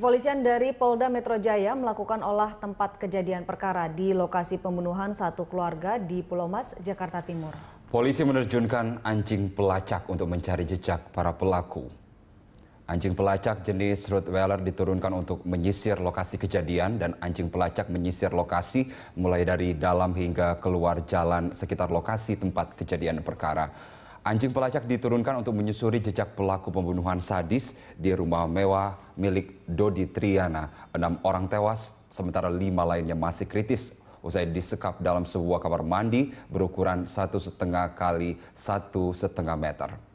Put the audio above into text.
Kepolisian dari Polda Metro Jaya melakukan olah tempat kejadian perkara di lokasi pembunuhan satu keluarga di Pulau Mas, Jakarta Timur. Polisi menerjunkan anjing pelacak untuk mencari jejak para pelaku. Anjing pelacak jenis Rottweiler diturunkan untuk menyisir lokasi kejadian dan anjing pelacak menyisir lokasi mulai dari dalam hingga keluar jalan sekitar lokasi tempat kejadian perkara. Anjing pelacak diturunkan untuk menyusuri jejak pelaku pembunuhan sadis di rumah mewah milik Dodi Triana. Enam orang tewas, sementara lima lainnya masih kritis usai disekap dalam sebuah kamar mandi berukuran satu setengah kali satu setengah meter.